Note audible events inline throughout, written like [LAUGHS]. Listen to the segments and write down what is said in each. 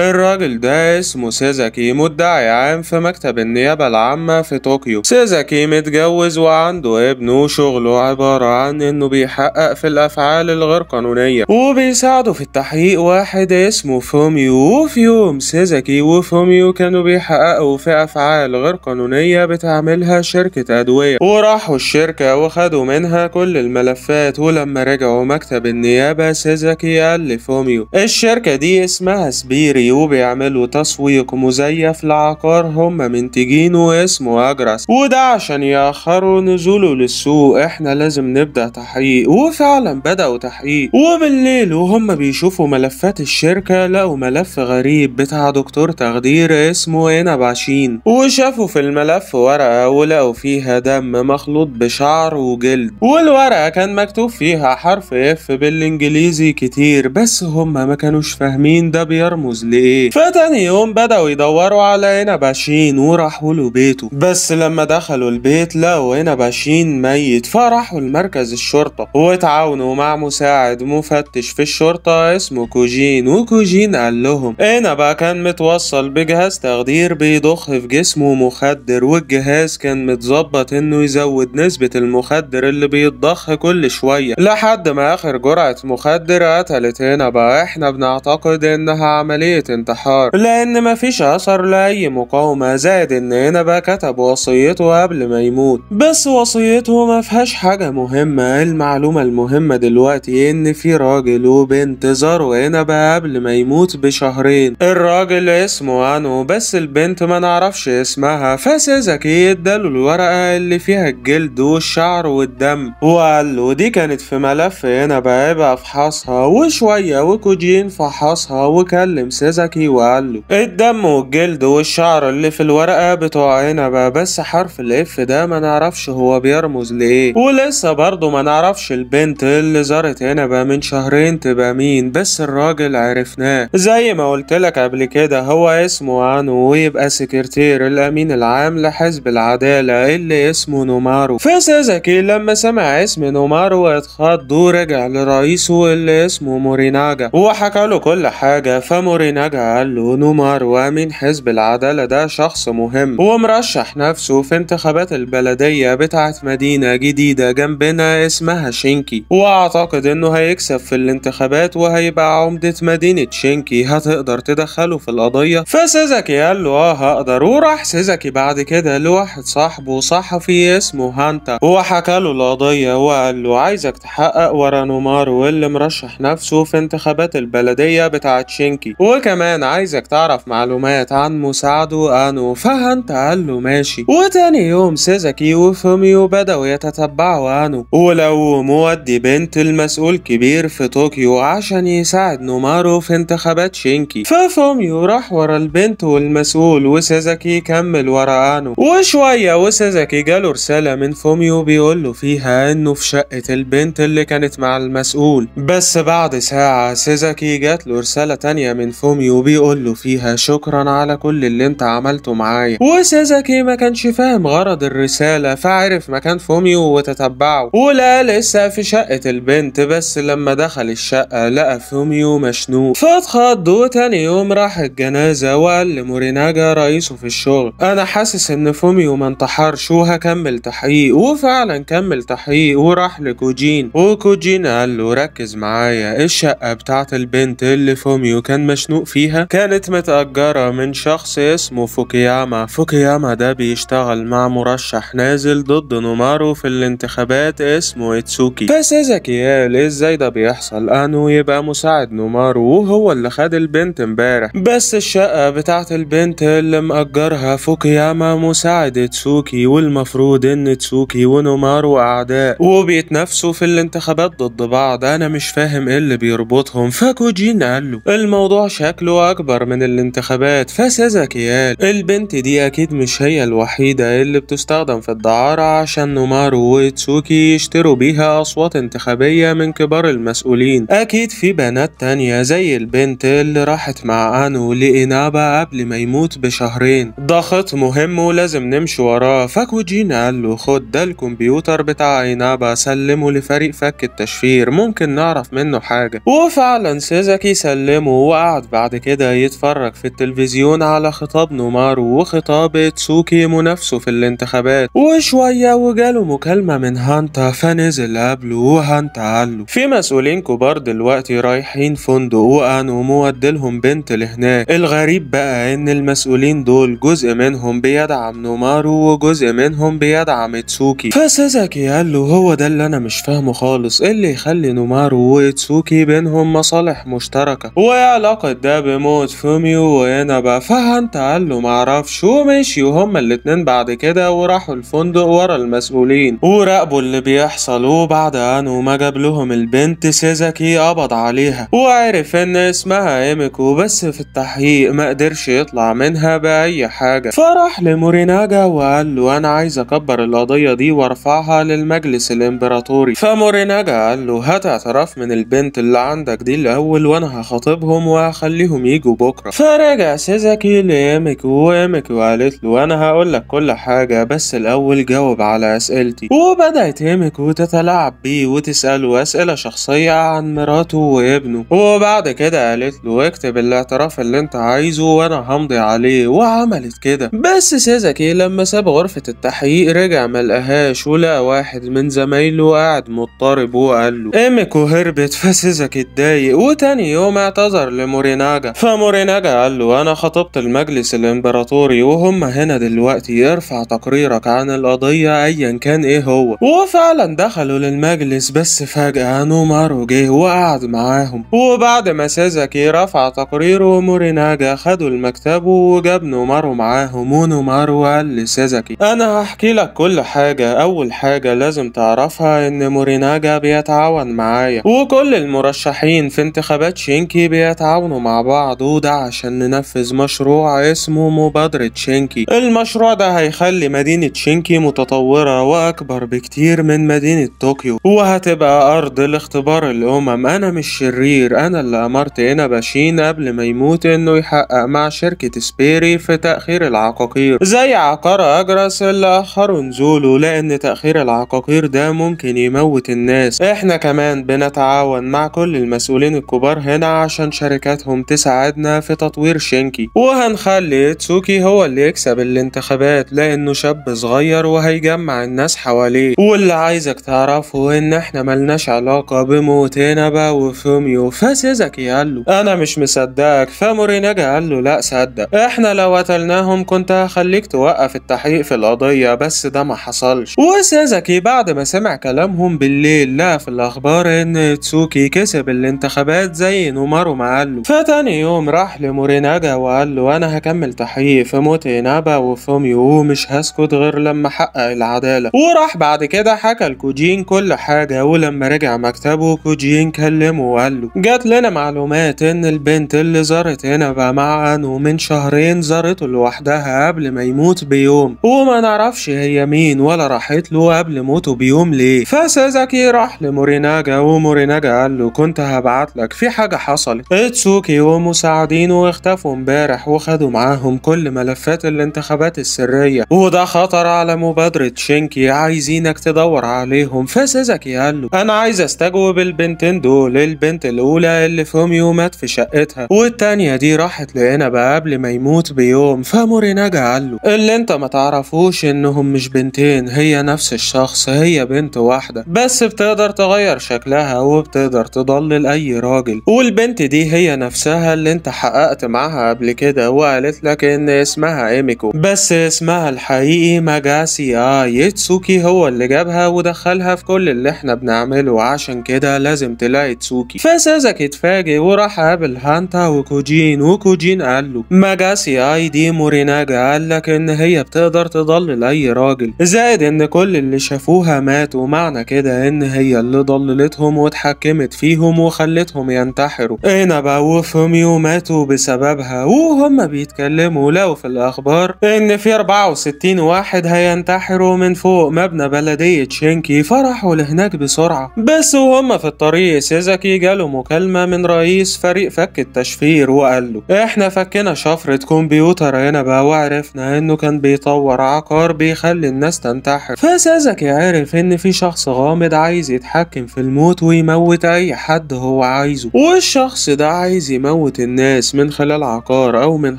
الراجل ده اسمه سيزاكي مدعي عام في مكتب النيابة العامة في طوكيو سيزاكي متجوز وعنده ابن وشغله عبارة عن انه بيحقق في الافعال الغير قانونية وبيساعده في التحقيق واحد اسمه فوميو وفي يوم سيزاكي وفوميو كانوا بيحققوا في افعال غير قانونية بتعملها شركة ادوية وراحوا الشركة وخدوا منها كل الملفات ولما رجعوا مكتب النيابة سيزاكي قال لفوميو الشركة دي اسمها سبيري بيو بيعملوا تسويق مزيف لعقار هم منتجينه اسمه أجرس وده عشان يأخروا نزوله للسوق احنا لازم نبدأ تحقيق وفعلا بدأوا تحقيق وبالليل وهم بيشوفوا ملفات الشركة لقوا ملف غريب بتاع دكتور تخدير اسمه هنا باشين وشافوا في الملف ورقة ولقوا فيها دم مخلوط بشعر وجلد والورقة كان مكتوب فيها حرف اف بالانجليزي كتير بس هم ما كانوش فاهمين ده بيرمز ليه ايه فتاني يوم بدأوا يدوروا على هنا باشين وراحوا له بيته بس لما دخلوا البيت لقوا هنا باشين ميت فراحوا لمركز الشرطة واتعاونوا مع مساعد مفتش في الشرطة اسمه كوجين وكوجين قال لهم بقى كان متوصل بجهاز تخدير بيضخ في جسمه مخدر والجهاز كان متظبط انه يزود نسبة المخدر اللي بيتضخ كل شوية لحد ما اخر جرعة مخدر قتلت بقى احنا بنعتقد انها عملية عملية انتحار لان مفيش أثر لأي مقاومة زائد إن هنا كتب وصيته قبل ما يموت بس وصيته ما فيهاش حاجة مهمة المعلومة المهمة دلوقتي إن في راجل وبنت زاروا هنا قبل ما يموت بشهرين الراجل اسمه أنو بس البنت ما نعرفش اسمها فسيزاكي اداله الورقة اللي فيها الجلد والشعر والدم وقال له دي كانت في ملف هنا بقى افحصها وشوية وكوجين فحصها وكلم سيزاكي ازازك وقال له الدم والجلد والشعر اللي في الورقة بتوع عنبة بس حرف الاف ده ما نعرفش هو بيرمز لإيه ولسه برضه ما نعرفش البنت اللي زارت عنبة من شهرين تبقى مين بس الراجل عرفناه زي ما قلت لك قبل كده هو اسمه عنو ويبقى سكرتير الأمين العام لحزب العدالة اللي اسمه نومارو فسازاكي لما سمع اسم نومارو اتخض ورجع لرئيسه اللي اسمه موريناجا وحكى له كل حاجة فموريناجا نجعل لنمر من حزب العدالة ده شخص مهم ومرشح نفسه في انتخابات البلدية بتاعة مدينة جديدة جنبنا اسمها شينكي واعتقد انه هيكسب في الانتخابات وهيبقى عمدة مدينة شينكي هتقدر تدخله في القضية فسيزكي قال له اه هقدر وراح سيزكي بعد كده لواحد صاحبه صحفي اسمه هانتا وحكى له القضية وقال له عايزك تحقق ورا نومارو اللي مرشح نفسه في انتخابات البلدية بتاعة شينكي وكان وكمان عايزك تعرف معلومات عن مساعده أنو فهنت قال له ماشي وتاني يوم سيزاكي وفوميو بدأوا يتتبعوا أنو ولو مودي بنت المسؤول كبير في طوكيو عشان يساعد نومارو في انتخابات شينكي ففوميو راح ورا البنت والمسؤول وسيزاكي كمل ورا أنو وشوية وسيزاكي جاله رسالة من فوميو بيقول له فيها أنه في شقة البنت اللي كانت مع المسؤول بس بعد ساعة سيزاكي جات له رسالة تانية من فوميو سوميو وبيقول له فيها شكرا على كل اللي انت عملته معايا وسازاكي ما كانش فاهم غرض الرسالة فعرف مكان فوميو وتتبعه ولا لسه في شقة البنت بس لما دخل الشقة لقى فوميو مشنوق فاتخض وتاني يوم راح الجنازة وقال لموريناجا رئيسه في الشغل انا حاسس ان فوميو ما انتحرش وهكمل تحقيق وفعلا كمل تحقيق وراح لكوجين وكوجين قال له ركز معايا الشقة بتاعت البنت اللي فوميو كان مشنوق فيها كانت متأجرة من شخص اسمه فوكياما فوكياما ده بيشتغل مع مرشح نازل ضد نومارو في الانتخابات اسمه إتسوكي إذا قال ازاي ده بيحصل انه يبقى مساعد نومارو وهو اللي خد البنت امبارح بس الشقة بتاعت البنت اللي مأجرها فوكياما مساعد إتسوكي والمفروض ان إتسوكي ونومارو اعداء وبيتنافسوا في الانتخابات ضد بعض انا مش فاهم ايه اللي بيربطهم فكوجين قال له الموضوع شاب شكله أكبر من الانتخابات فسازة كيال البنت دي أكيد مش هي الوحيدة اللي بتستخدم في الدعارة عشان نومارو وتسوكي يشتروا بيها أصوات انتخابية من كبار المسؤولين أكيد في بنات تانية زي البنت اللي راحت مع أنو لإنابة قبل ما يموت بشهرين ده خط مهم ولازم نمشي وراه فاكوجين قال له خد ده الكمبيوتر بتاع إنابة سلمه لفريق فك التشفير ممكن نعرف منه حاجة وفعلا سيزاكي سلمه وقعد بعد بعد كده يتفرج في التلفزيون على خطاب نومارو وخطاب تسوكي منافسه في الانتخابات وشوية وجاله مكالمة من هانتا فنزل قبله وهانتا قاله في مسؤولين كبار دلوقتي رايحين فندق وقانو مودلهم بنت لهناك الغريب بقى ان المسؤولين دول جزء منهم بيدعم نومارو وجزء منهم بيدعم تسوكي فسيزاكي قال له هو ده اللي انا مش فاهمه خالص إيه اللي يخلي نومارو وتسوكي بينهم مصالح مشتركة وعلاقة ده ده بموت فوميو وهنا بقى فهن معرف معرفش ومشي وهما الاتنين بعد كده وراحوا الفندق ورا المسؤولين وراقبوا اللي بيحصل وبعد ان ما جاب لهم البنت سيزاكي قبض عليها وعرف ان اسمها ايميكو بس في التحقيق ما قدرش يطلع منها باي حاجة فراح لموريناجا وقال له انا عايز اكبر القضية دي وارفعها للمجلس الامبراطوري فموريناجا قال له هات اعتراف من البنت اللي عندك دي الاول وانا هخاطبهم واخلي خليهم يجوا بكرة فرجع سيزاكي ليميكو ويميكو قالت له أنا هقول لك كل حاجة بس الأول جاوب على أسئلتي وبدأت يميكو تتلاعب بيه وتسأله أسئلة شخصية عن مراته وابنه وبعد كده قالت له اكتب الاعتراف اللي انت عايزه وأنا همضي عليه وعملت كده بس سيزاكي لما ساب غرفة التحقيق رجع ملقاهاش ولقى واحد من زمايله قاعد مضطرب وقال له ايميكو هربت [LAUGHS] فسيزاكي اتضايق وتاني يوم اعتذر لمورينا حاجة فموريناجا قال له أنا خطبت المجلس الإمبراطوري وهم هنا دلوقتي يرفع تقريرك عن القضية أيا كان إيه هو وفعلا دخلوا للمجلس بس فجأة نومارو جه وقعد معاهم وبعد ما سازاكي رفع تقريره موريناجا خدوا المكتب وجاب نومارو معاهم ونومارو قال لسازاكي أنا هحكي لك كل حاجة أول حاجة لازم تعرفها إن موريناجا بيتعاون معايا وكل المرشحين في انتخابات شينكي بيتعاونوا معايا بعض وده عشان ننفذ مشروع اسمه مبادرة شينكي المشروع ده هيخلي مدينة شينكي متطورة وأكبر بكتير من مدينة طوكيو وهتبقى أرض لاختبار الأمم أنا مش شرير أنا اللي أمرت هنا باشين قبل ما يموت إنه يحقق مع شركة سبيري في تأخير العقاقير زي عقار أجرس اللي أخروا نزوله لأن تأخير العقاقير ده ممكن يموت الناس احنا كمان بنتعاون مع كل المسؤولين الكبار هنا عشان شركاتهم تساعدنا في تطوير شينكي وهنخلي تسوكي هو اللي يكسب الانتخابات لأنه شاب صغير وهيجمع الناس حواليه واللي عايزك تعرفه إن إحنا ملناش علاقة بموتينابا وفوميو فسيزاكي قال له أنا مش مصدقك فموريناجا قال له لأ صدق إحنا لو قتلناهم كنت هخليك توقف التحقيق في القضية بس ده ما حصلش وسيزاكي بعد ما سمع كلامهم بالليل لقى في الأخبار إن تسوكي كسب الانتخابات زي نومارو ما قال له تاني يوم راح لموريناجا وقال له أنا هكمل تحقيق في موت إنابا وفوميو ومش هسكت غير لما أحقق العدالة وراح بعد كده حكى لكوجين كل حاجة ولما رجع مكتبه كوجين كلمه وقال له جات لنا معلومات إن البنت اللي زارت إنابا مع أنو من شهرين زارته لوحدها قبل ما يموت بيوم وما نعرفش هي مين ولا راحت له قبل موته بيوم ليه فسازاكي راح لموريناجا وموريناجا قال له كنت هبعت لك في حاجة حصلت إتسوكي عندهم مساعدين واختفوا امبارح وخدوا معاهم كل ملفات الانتخابات السرية وده خطر على مبادرة شينكي عايزينك تدور عليهم فسيزاكي قال له أنا عايز أستجوب البنتين دول البنت الأولى اللي فوميو مات في شقتها والتانية دي راحت بقى قبل ما يموت بيوم فموريناجا قال له اللي أنت ما تعرفوش إنهم مش بنتين هي نفس الشخص هي بنت واحدة بس بتقدر تغير شكلها وبتقدر تضلل أي راجل والبنت دي هي نفسها نفسها اللي انت حققت معاها قبل كده وقالت لك ان اسمها ايميكو بس اسمها الحقيقي ماجاسي اه يتسوكي هو اللي جابها ودخلها في كل اللي احنا بنعمله عشان كده لازم تلاقي تسوكي فسازاكي اتفاجئ وراح قابل هانتا وكوجين وكوجين قال له ماجاسي اي دي موريناجا قال لك ان هي بتقدر تضلل اي راجل زائد ان كل اللي شافوها ماتوا معنى كده ان هي اللي ضللتهم واتحكمت فيهم وخلتهم ينتحروا هنا بقى وفهم كلهم ماتوا بسببها وهم بيتكلموا لو في الأخبار إن في 64 واحد هينتحروا من فوق مبنى بلدية شينكي فرحوا لهناك بسرعة بس وهم في الطريق سيزاكي جاله مكالمة من رئيس فريق فك التشفير وقال له إحنا فكنا شفرة كمبيوتر هنا بقى وعرفنا إنه كان بيطور عقار بيخلي الناس تنتحر فسيزاكي عرف إن في شخص غامض عايز يتحكم في الموت ويموت أي حد هو عايزه والشخص ده عايز يموت بيموت الناس من خلال عقار أو من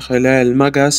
خلال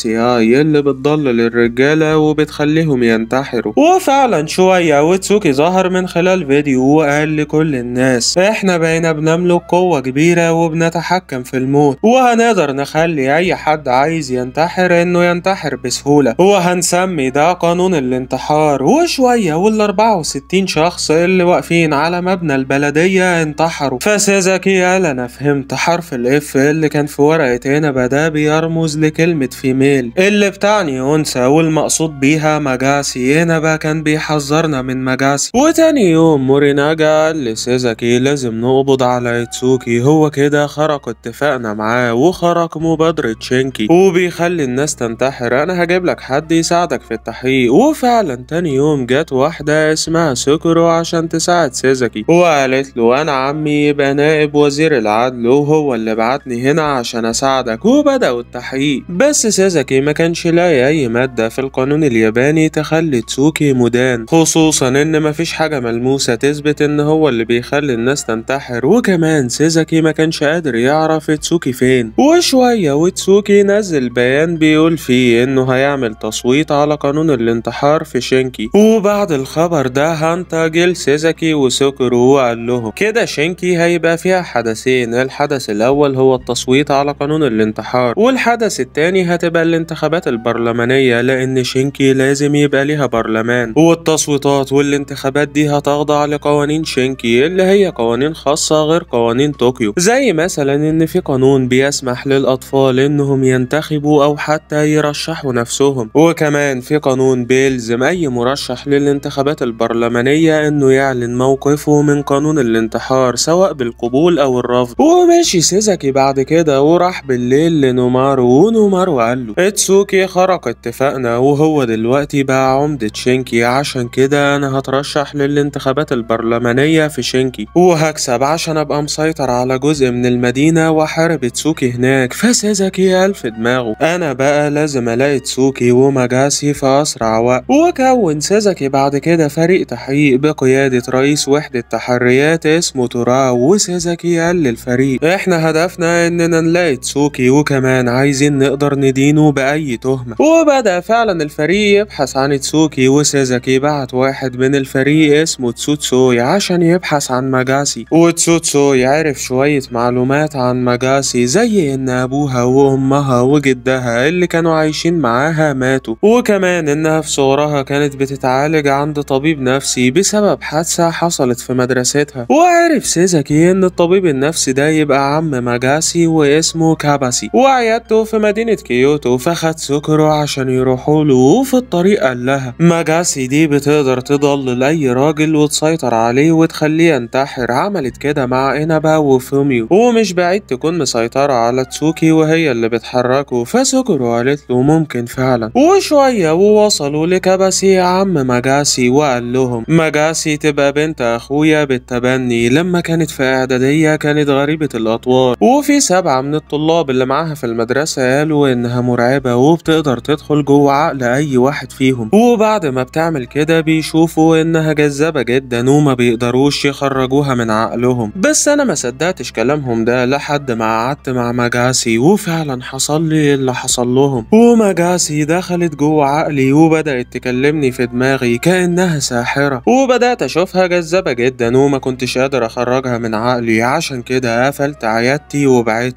آي اللي بتضلل الرجالة وبتخليهم ينتحروا وفعلا شوية وتسوكي ظهر من خلال فيديو وقال لكل الناس احنا بقينا بنملك قوة كبيرة وبنتحكم في الموت وهنقدر نخلي أي حد عايز ينتحر إنه ينتحر بسهولة وهنسمي ده قانون الانتحار وشوية وال 64 شخص اللي واقفين على مبنى البلدية انتحروا فسيزاكي قال أنا فهمت حرف الإف اللي كان في ورقة هنا ده بيرمز لكلمة فيميل اللي بتعني أنثى والمقصود بيها مجاسي هنا بقى كان بيحذرنا من مجاسي وتاني يوم موريناجا قال لسيزاكي لازم نقبض على ايتسوكي هو كده خرق اتفاقنا معاه وخرق مبادرة شينكي وبيخلي الناس تنتحر أنا هجيب لك حد يساعدك في التحقيق وفعلا تاني يوم جت واحدة اسمها سكرو عشان تساعد سيزاكي وقالت له أنا عمي يبقى نائب وزير العدل وهو اللي بعتني بعتني هنا عشان اساعدك وبدأوا التحقيق بس سازاكي ما كانش لاقي اي مادة في القانون الياباني تخلي تسوكي مدان خصوصا ان مفيش حاجة ملموسة تثبت ان هو اللي بيخلي الناس تنتحر وكمان سيزاكي ما كانش قادر يعرف تسوكي فين وشوية وتسوكي نزل بيان بيقول فيه انه هيعمل تصويت على قانون الانتحار في شينكي وبعد الخبر ده هانتا جيل سيزاكي وسوكرو وقال لهم كده شينكي هيبقى فيها حدثين الحدث الاول هو التصويت على قانون الانتحار والحدث التاني هتبقى الانتخابات البرلمانية لأن شينكي لازم يبقى ليها برلمان والتصويتات والانتخابات دي هتخضع لقوانين شينكي اللي هي قوانين خاصة غير قوانين طوكيو زي مثلا إن في قانون بيسمح للأطفال إنهم ينتخبوا أو حتى يرشحوا نفسهم وكمان في قانون بيلزم أي مرشح للانتخابات البرلمانية إنه يعلن موقفه من قانون الانتحار سواء بالقبول أو الرفض ومشي سيزاكي بعد بعد كده وراح بالليل لنومارو ونومارو قال له اتسوكي خرق اتفاقنا وهو دلوقتي بقى عمدة شينكي عشان كده انا هترشح للانتخابات البرلمانية في شينكي وهكسب عشان ابقى مسيطر على جزء من المدينة وحارب تسوكي هناك فسيزاكي قال في دماغه انا بقى لازم الاقي تسوكي ومجاسي في اسرع وقت وكون سيزاكي بعد كده فريق تحقيق بقيادة رئيس وحدة تحريات اسمه تورا وسيزاكي قال للفريق احنا هدفنا اننا نلاقي تسوكي وكمان عايزين نقدر ندينه باي تهمة وبدأ فعلا الفريق يبحث عن تسوكي وسيزاكي بعت واحد من الفريق اسمه تسوتسوي عشان يبحث عن ماجاسي وتسوتسوي عرف شوية معلومات عن ماجاسي زي ان ابوها وامها وجدها اللي كانوا عايشين معاها ماتوا وكمان انها في صغرها كانت بتتعالج عند طبيب نفسي بسبب حادثة حصلت في مدرستها وعرف سيزاكي ان الطبيب النفسي ده يبقى عم ماجاسي كاباسي واسمه كاباسي وعيادته في مدينة كيوتو فخد سكرو عشان يروحوا له وفي الطريق قال لها ماجاسي دي بتقدر تضلل أي راجل وتسيطر عليه وتخليه ينتحر عملت كده مع إنبا وفوميو ومش بعيد تكون مسيطرة على تسوكي وهي اللي بتحركه فسكرو قالت له ممكن فعلا وشوية ووصلوا لكاباسي عم ماجاسي وقال لهم ماجاسي تبقى بنت أخويا بالتبني لما كانت في إعدادية كانت غريبة الأطوار وفي سبعة من الطلاب اللي معاها في المدرسة قالوا إنها مرعبة وبتقدر تدخل جوه عقل أي واحد فيهم وبعد ما بتعمل كده بيشوفوا إنها جذابة جدا وما بيقدروش يخرجوها من عقلهم بس أنا ما صدقتش كلامهم ده لحد ما قعدت مع مجاسي وفعلا حصل لي اللي حصل لهم ومجاسي دخلت جوه عقلي وبدأت تكلمني في دماغي كأنها ساحرة وبدأت أشوفها جذابة جدا وما كنتش قادر أخرجها من عقلي عشان كده قفلت عيادتي و وبعد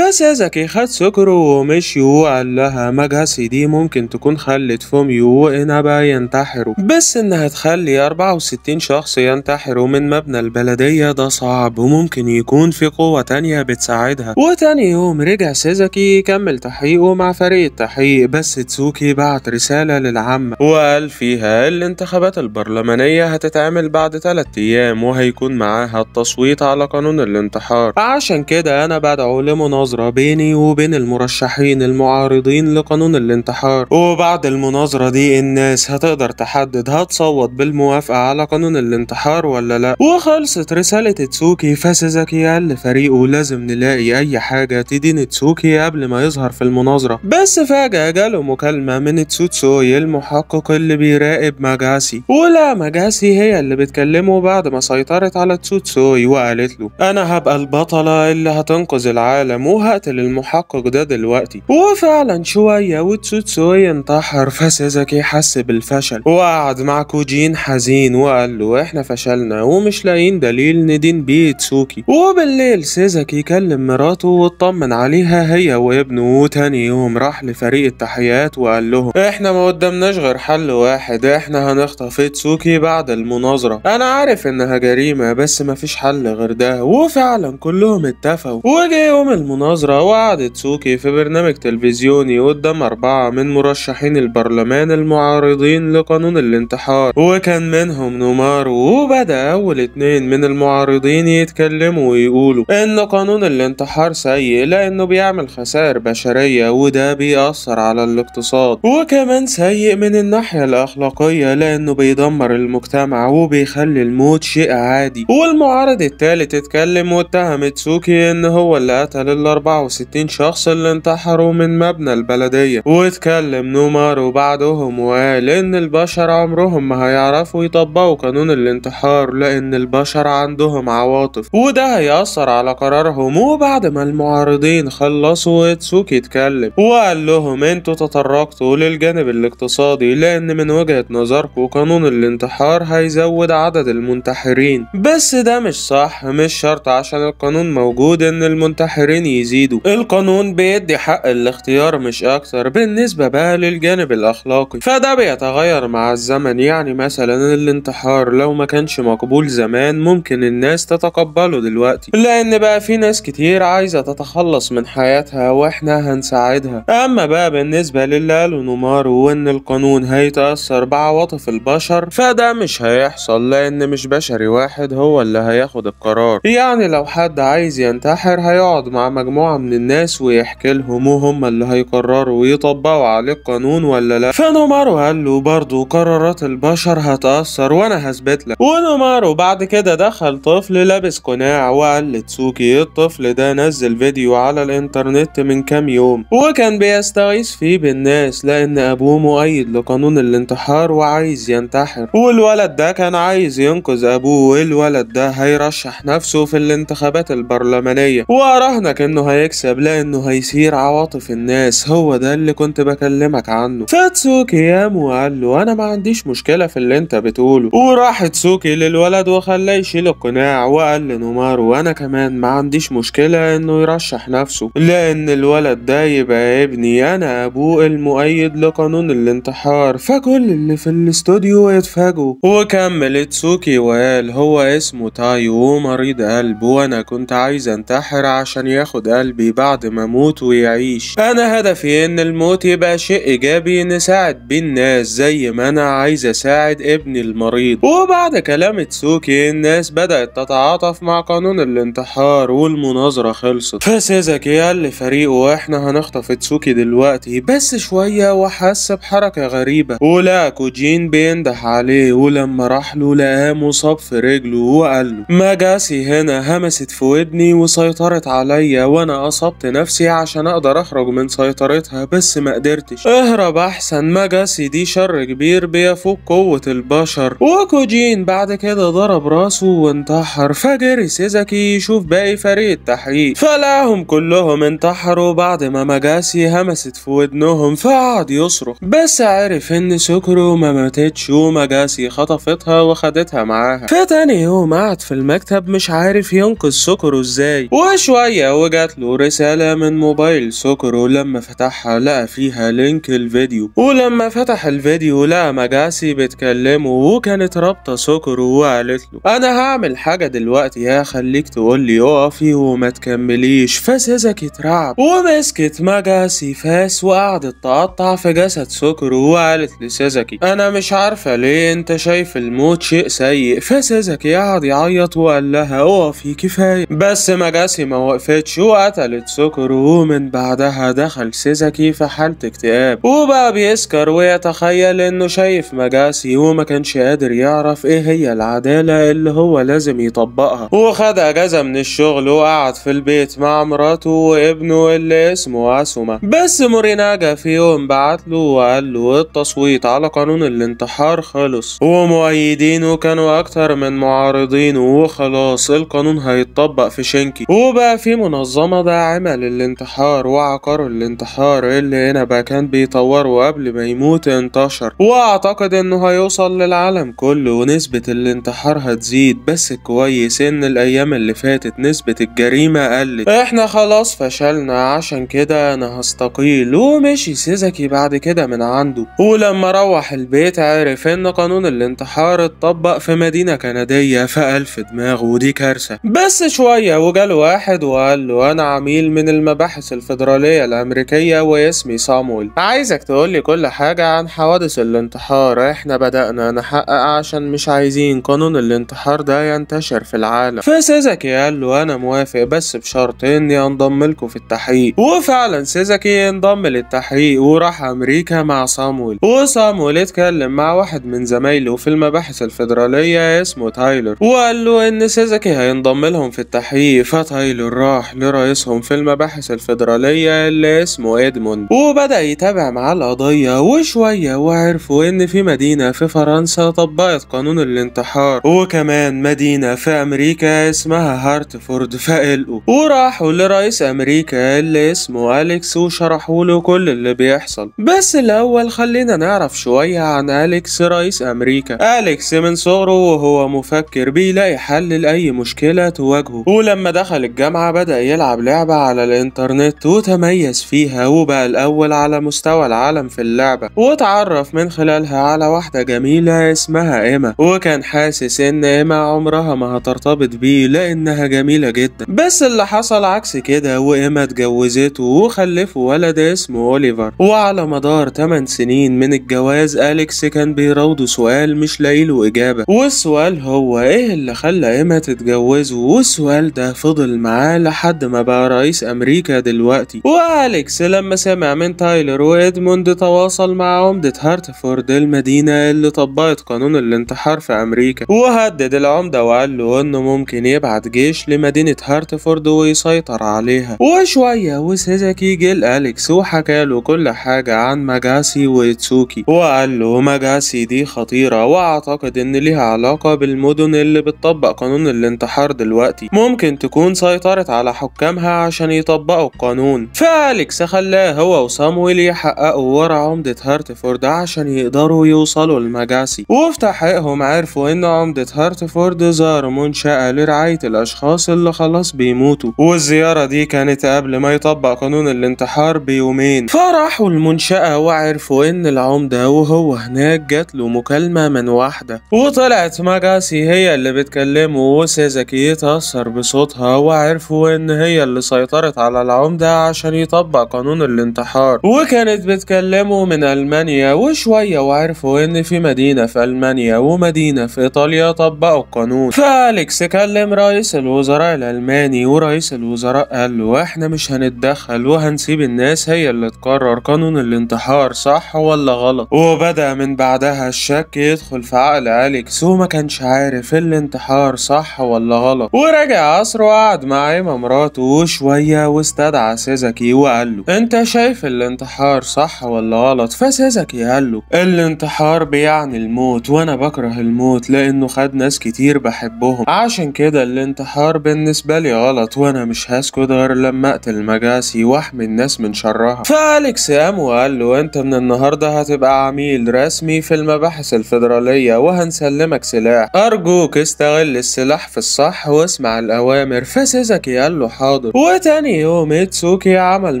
كي خد سكرو ومشي وقال لها مجهسي دي ممكن تكون خلت فوميو وإنابا ينتحروا بس إنها تخلي 64 شخص ينتحروا من مبنى البلدية ده صعب وممكن يكون في قوة تانية بتساعدها وتاني يوم رجع سيزاكي يكمل تحقيقه مع فريق التحقيق بس تسوكي بعت رسالة للعامة وقال فيها الانتخابات البرلمانية هتتعمل بعد 3 أيام وهيكون معاها التصويت على قانون الانتحار عشان كده أنا بدعو لمناظرة بيني وبين المرشحين المعارضين لقانون الانتحار وبعد المناظرة دي الناس هتقدر تحدد هتصوت بالموافقة على قانون الانتحار ولا لا وخلصت رسالة تسوكي فسزكي قال لفريقه لازم نلاقي أي حاجة تدين تسوكي قبل ما يظهر في المناظرة بس فجأة جاله مكالمة من تسوتسوي المحقق اللي بيراقب ماجاسي ولا ماجاسي هي اللي بتكلمه بعد ما سيطرت على تسوتسوي وقالت له أنا هبقى البطلة اللي هتنقذ العالم العالم وهقتل المحقق ده دلوقتي وفعلا شوية وتسوتسوي انتحر فسيزاكي حس بالفشل وقعد مع كوجين حزين وقال له احنا فشلنا ومش لاقيين دليل ندين بيه تسوكي وبالليل سيزاكي كلم مراته واطمن عليها هي وابنه وتاني يوم راح لفريق التحيات وقال لهم احنا ما قدامناش غير حل واحد احنا هنخطف تسوكي بعد المناظرة انا عارف انها جريمة بس مفيش حل غير ده وفعلا كلهم اتفقوا وجه يوم عمل مناظرة وعد سوكي في برنامج تلفزيوني قدام أربعة من مرشحين البرلمان المعارضين لقانون الانتحار وكان منهم نومارو وبدأ أول اتنين من المعارضين يتكلموا ويقولوا إن قانون الانتحار سيء لأنه بيعمل خسائر بشرية وده بيأثر على الاقتصاد وكمان سيء من الناحية الأخلاقية لأنه بيدمر المجتمع وبيخلي الموت شيء عادي والمعارض التالت اتكلم واتهم تسوكي إن هو اللي قتل قتل ال 64 شخص اللي انتحروا من مبنى البلدية واتكلم نومار وبعدهم وقال ان البشر عمرهم ما هيعرفوا يطبقوا قانون الانتحار لان البشر عندهم عواطف وده هيأثر على قرارهم وبعد ما المعارضين خلصوا اتسوكي اتكلم وقال لهم انتوا تطرقتوا للجانب الاقتصادي لان من وجهة نظركم قانون الانتحار هيزود عدد المنتحرين بس ده مش صح مش شرط عشان القانون موجود ان المنتحرين الآخرين يزيدوا القانون بيدي حق الاختيار مش اكتر بالنسبة بقى للجانب الاخلاقي فده بيتغير مع الزمن يعني مثلا الانتحار لو ما كانش مقبول زمان ممكن الناس تتقبله دلوقتي لان بقى في ناس كتير عايزة تتخلص من حياتها واحنا هنساعدها اما بقى بالنسبة للي قالوا وان القانون هيتأثر بعواطف البشر فده مش هيحصل لان مش بشري واحد هو اللي هياخد القرار يعني لو حد عايز ينتحر هيقعد مع مع مجموعة من الناس ويحكي لهم هم اللي هيقرروا ويطبقوا عليه القانون ولا لا فنومارو قال له برضه قرارات البشر هتأثر وانا هثبت لك ونومارو بعد كده دخل طفل لابس قناع وقال لتسوكي الطفل ده نزل فيديو على الانترنت من كام يوم وكان بيستغيث فيه بالناس لان ابوه مؤيد لقانون الانتحار وعايز ينتحر والولد ده كان عايز ينقذ ابوه والولد ده هيرشح نفسه في الانتخابات البرلمانية وأراهن يظنك انه هيكسب لا انه هيثير عواطف الناس هو ده اللي كنت بكلمك عنه فتسوكي قام قال له انا ما عنديش مشكله في اللي انت بتقوله وراح تسوكي للولد وخلاه يشيل القناع وقال لنومارو انا كمان ما عنديش مشكله انه يرشح نفسه لان الولد ده يبقى ابني انا ابوه المؤيد لقانون الانتحار فكل اللي في الاستوديو اتفاجئوا وكمل تسوكي وقال هو اسمه تايو ومريض قلب وانا كنت عايز انتحر عشان ياخد قلبي بعد ما اموت ويعيش انا هدفي ان الموت يبقى شيء ايجابي نساعد بيه الناس زي ما انا عايز اساعد ابني المريض وبعد كلام تسوكي الناس بدأت تتعاطف مع قانون الانتحار والمناظرة خلصت فسيزاكي قال لفريقه واحنا هنخطف تسوكي دلوقتي بس شوية وحس بحركة غريبة ولقى كوجين بينده عليه ولما راح له لقاه مصاب في رجله وقال له ماجاسي هنا همست في ودني وسيطرت عليا عليا وانا اصبت نفسي عشان اقدر اخرج من سيطرتها بس ما قدرتش اهرب احسن ما جاسي دي شر كبير بيفوق قوة البشر وكوجين بعد كده ضرب راسه وانتحر فجري سيزاكي يشوف باقي فريق التحقيق فلاهم كلهم انتحروا بعد ما مجاسي همست في ودنهم فقعد يصرخ بس عرف ان سكرو ما ماتتش ومجاسي خطفتها وخدتها معاها فتاني يوم قعد في المكتب مش عارف ينقذ سكرو ازاي وشوية وجات له رسالة من موبايل سوكرو لما فتحها لقى فيها لينك الفيديو ولما فتح الفيديو لقى مجاسي بتكلمه وكانت رابطة سوكرو وقالت له أنا هعمل حاجة دلوقتي هخليك تقول لي اقفي وما تكمليش فسيزك اترعب ومسكت مجاسي فاس وقعدت تقطع في جسد سوكرو وقالت لسيزكي أنا مش عارفة ليه أنت شايف الموت شيء سيء فسيزكي قعد يعيط وقال لها اقفي كفاية بس مجاسي ما وقفتش شو قتلت سكر ومن بعدها دخل سيزاكي في حالة اكتئاب وبقى بيسكر ويتخيل انه شايف مجاسي وما كانش قادر يعرف ايه هي العدالة اللي هو لازم يطبقها وخد اجازة من الشغل وقعد في البيت مع مراته وابنه اللي اسمه اسوما بس موريناجا في يوم بعت له وقال له التصويت على قانون الانتحار خلص ومؤيدينه كانوا اكتر من معارضينه وخلاص القانون هيتطبق في شنكي وبقى في منظمة داعمة للانتحار وعقروا الانتحار اللي هنا بقى كان بيطوره قبل ما يموت انتشر وأعتقد إنه هيوصل للعالم كله ونسبة الانتحار هتزيد بس الكويس إن الأيام اللي فاتت نسبة الجريمة قلت إحنا خلاص فشلنا عشان كده أنا هستقيل ومشي سيزكي بعد كده من عنده ولما روح البيت عرف إن قانون الانتحار اتطبق في مدينة كندية فقال في دماغه ودي كارثة بس شوية وجاله واحد وقال قال له أنا عميل من المباحث الفيدرالية الأمريكية واسمي صامويل عايزك تقولي كل حاجة عن حوادث الانتحار احنا بدأنا نحقق عشان مش عايزين قانون الانتحار ده ينتشر في العالم فسيزاكي قال له أنا موافق بس بشرط إني أنضم لكم في التحقيق وفعلا سيزاكي انضم للتحقيق وراح أمريكا مع صامويل وصامويل اتكلم مع واحد من زمايله في المباحث الفيدرالية اسمه تايلر وقال له إن سيزاكي هينضم لهم في التحقيق فتايلر راح اقترح لرئيسهم في المباحث الفيدرالية اللي اسمه إدموند وبدأ يتابع معاه القضية وشوية وعرفوا إن في مدينة في فرنسا طبقت قانون الانتحار وكمان مدينة في أمريكا اسمها هارتفورد فقلقوا وراحوا لرئيس أمريكا اللي اسمه أليكس وشرحوا له كل اللي بيحصل بس الأول خلينا نعرف شوية عن أليكس رئيس أمريكا أليكس من صغره وهو مفكر بيلاقي حل لأي مشكلة تواجهه ولما دخل الجامعة بدأ بدأ يلعب لعبة على الانترنت وتميز فيها وبقى الأول على مستوى العالم في اللعبة واتعرف من خلالها على واحدة جميلة اسمها إيما وكان حاسس إن إيما عمرها ما هترتبط بيه لأنها جميلة جدا بس اللي حصل عكس كده وإيما اتجوزته وخلفوا ولد اسمه أوليفر وعلى مدار 8 سنين من الجواز أليكس كان بيراوده سؤال مش لاقيله إجابة والسؤال هو إيه اللي خلى إيما تتجوزه والسؤال ده فضل معاه لحد لحد ما بقى رئيس أمريكا دلوقتي وأليكس لما سمع من تايلر وإدموند تواصل مع عمدة هارتفورد المدينة اللي طبقت قانون الانتحار في أمريكا وهدد العمدة وقال له إنه ممكن يبعت جيش لمدينة هارتفورد ويسيطر عليها وشوية وسيزاكي جه لأليكس وحكى له كل حاجة عن ماجاسي ويتسوكي وقال له ماجاسي دي خطيرة وأعتقد إن ليها علاقة بالمدن اللي بتطبق قانون الانتحار دلوقتي ممكن تكون سيطرت على حكامها عشان يطبقوا القانون فأليكس خلاه هو وصامويل يحققوا ورا عمدة هارتفورد عشان يقدروا يوصلوا لمجاسي وفي تحقيقهم عرفوا ان عمدة هارتفورد زار منشأة لرعاية الأشخاص اللي خلاص بيموتوا والزيارة دي كانت قبل ما يطبق قانون الانتحار بيومين فراحوا المنشأة وعرفوا ان العمدة وهو هناك جات له مكالمة من واحدة وطلعت مجاسي هي اللي بتكلمه وسيزاكي يتأثر بصوتها وعرفوا ان هي اللي سيطرت على العمدة عشان يطبق قانون الانتحار وكانت بتكلمه من المانيا وشوية وعرفوا ان في مدينة في المانيا ومدينة في ايطاليا طبقوا القانون فاليكس كلم رئيس الوزراء الالماني ورئيس الوزراء قال له احنا مش هنتدخل وهنسيب الناس هي اللي تقرر قانون الانتحار صح ولا غلط وبدأ من بعدها الشك يدخل في عقل اليكس وما كانش عارف الانتحار صح ولا غلط ورجع عصر وقعد مع امام مراته شوية واستدعى سيزكي وقال له انت شايف الانتحار صح ولا غلط فسيزكي قال له الانتحار بيعني الموت وانا بكره الموت لانه خد ناس كتير بحبهم عشان كده الانتحار بالنسبة لي غلط وانا مش هسكت غير لما اقتل مجاسي واحمي الناس من شرها فالكس قام وقال له انت من النهاردة هتبقى عميل رسمي في المباحث الفيدرالية وهنسلمك سلاح ارجوك استغل السلاح في الصح واسمع الاوامر فسيزكي قال له حاضر وتاني يوم إتسوكي عمل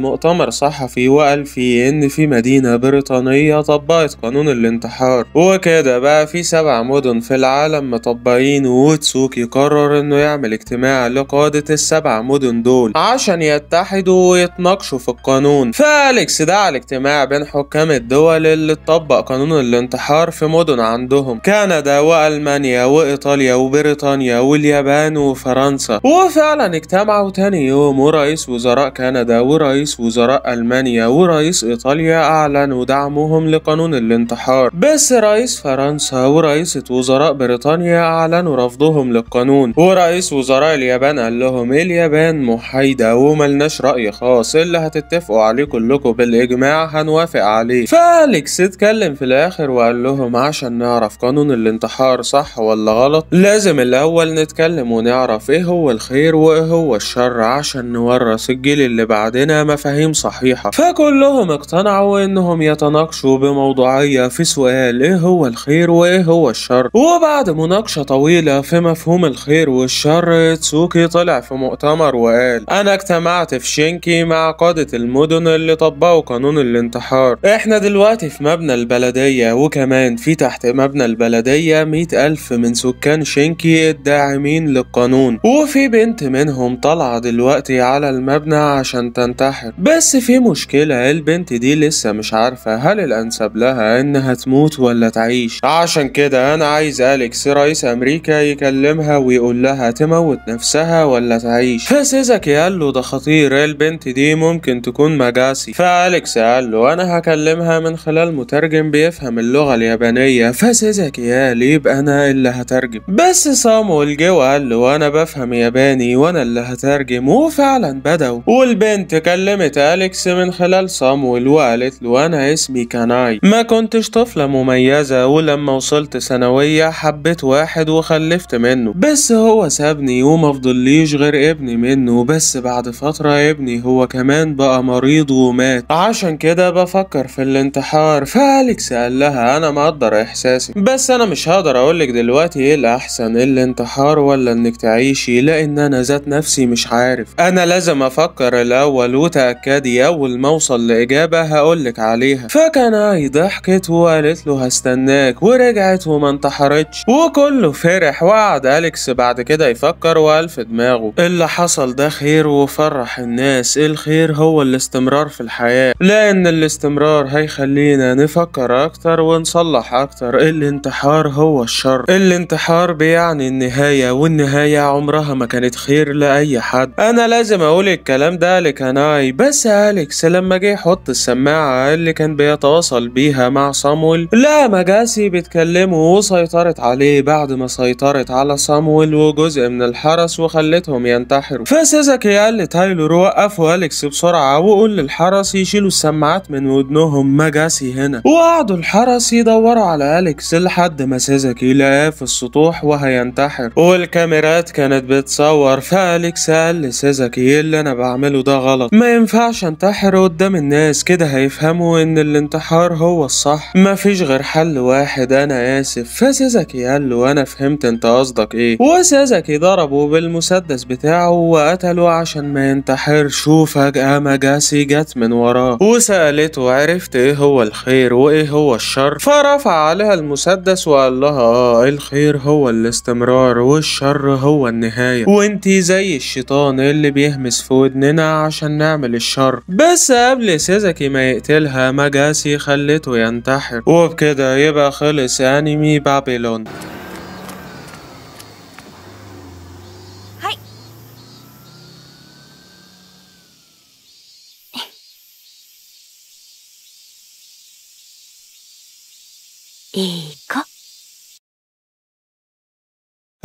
مؤتمر صحفي وقال فيه إن في مدينة بريطانية طبقت قانون الانتحار وكده بقى في سبع مدن في العالم مطبقين وإتسوكي قرر إنه يعمل اجتماع لقادة السبع مدن دول عشان يتحدوا ويتناقشوا في القانون فأليكس دعا الاجتماع بين حكام الدول اللي تطبق قانون الانتحار في مدن عندهم كندا وألمانيا وإيطاليا وبريطانيا واليابان وفرنسا وفعلا اجتمعوا تاني يوم ورئيس وزراء كندا ورئيس وزراء ألمانيا ورئيس إيطاليا أعلنوا دعمهم لقانون الانتحار بس رئيس فرنسا ورئيسة وزراء بريطانيا أعلنوا رفضهم للقانون ورئيس وزراء اليابان قال لهم اليابان محايدة وملناش رأي خاص اللي هتتفقوا عليه كلكم بالإجماع هنوافق عليه فأليكس اتكلم في الآخر وقال لهم عشان نعرف قانون الانتحار صح ولا غلط لازم الأول نتكلم ونعرف إيه هو الخير وإيه هو الشر الشر عشان نورث الجيل اللي بعدنا مفاهيم صحيحة فكلهم اقتنعوا انهم يتناقشوا بموضوعية في سؤال ايه هو الخير وايه هو الشر وبعد مناقشة طويلة في مفهوم الخير والشر تسوكي طلع في مؤتمر وقال انا اجتمعت في شينكي مع قادة المدن اللي طبقوا قانون الانتحار احنا دلوقتي في مبنى البلدية وكمان في تحت مبنى البلدية مئة ألف من سكان شينكي الداعمين للقانون وفي بنت منهم طلع دلوقتي على المبنى عشان تنتحر بس في مشكلة البنت دي لسه مش عارفة هل الأنسب لها إنها تموت ولا تعيش عشان كده أنا عايز أليكس رئيس أمريكا يكلمها ويقول لها تموت نفسها ولا تعيش فسيزاكي قال له ده خطير البنت دي ممكن تكون مجاسي فأليكس قال له أنا هكلمها من خلال مترجم بيفهم اللغة اليابانية فسيزاكي قال يبقى أنا اللي هترجم بس صامويل جه وقال له أنا بفهم ياباني وأنا اللي هترجم المترجم وفعلا بدأوا والبنت كلمت أليكس من خلال صامويل وقالت له أنا اسمي كاناي ما كنتش طفلة مميزة ولما وصلت ثانوية حبيت واحد وخلفت منه بس هو سابني وما فضليش غير ابني منه بس بعد فترة ابني هو كمان بقى مريض ومات عشان كده بفكر في الانتحار فأليكس قال لها أنا مقدر إحساسي بس أنا مش هقدر أقولك دلوقتي إيه الأحسن الانتحار ولا إنك تعيشي لأن أنا ذات نفسي مش مش عارف انا لازم افكر الاول وتاكدي اول ما اوصل لاجابه هقولك عليها فكان هاي ضحكت وقالت له هستناك ورجعت وما انتحرتش وكله فرح وقعد اليكس بعد كده يفكر وقال في دماغه اللي حصل ده خير وفرح الناس الخير هو الاستمرار في الحياه لان الاستمرار هيخلينا نفكر اكتر ونصلح اكتر الانتحار هو الشر الانتحار بيعني النهايه والنهايه عمرها ما كانت خير لاي حد انا لازم اقول الكلام ده لكناي بس اليكس لما جه يحط السماعه اللي كان بيتواصل بيها مع صامويل لا مجاسي بتكلمه وسيطرت عليه بعد ما سيطرت على صامويل وجزء من الحرس وخلتهم ينتحروا فسيزاكي قال لتايلور وقفوا اليكس بسرعه وقول للحرس يشيلوا السماعات من ودنهم مجاسي هنا وقعدوا الحرس يدوروا على اليكس لحد ما سيزاكي لقاه في السطوح وهينتحر والكاميرات كانت بتصور فاليكس بالفعل لسيزاكي إيه اللي انا بعمله ده غلط ما ينفعش انتحر قدام الناس كده هيفهموا ان الانتحار هو الصح مفيش غير حل واحد انا اسف فسيزاكي إيه؟ قال له انا فهمت انت قصدك ايه وسيزاكي إيه ضربه بالمسدس بتاعه وقتله عشان ما شوف وفجأة مجاسي جت من وراه وسألته عرفت ايه هو الخير وايه هو الشر فرفع عليها المسدس وقال لها اه الخير هو الاستمرار والشر هو النهاية وانتي زي الشيطان الشيطان اللي بيهمس في ودننا عشان نعمل الشر بس قبل سيزاكي ما يقتلها مجاسي خلته ينتحر وبكده يبقى خلص انمي بابلون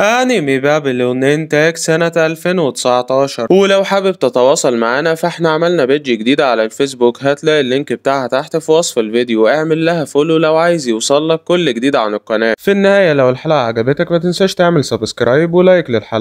أنمي بابلون إنتاج سنة 2019 ولو حابب تتواصل معانا فإحنا عملنا بيدج جديدة على الفيسبوك هتلاقي اللينك بتاعها تحت في وصف الفيديو اعمل لها فولو لو عايز يوصلك كل جديد عن القناة في النهاية لو الحلقة عجبتك ما تنساش تعمل سبسكرايب ولايك للحلقة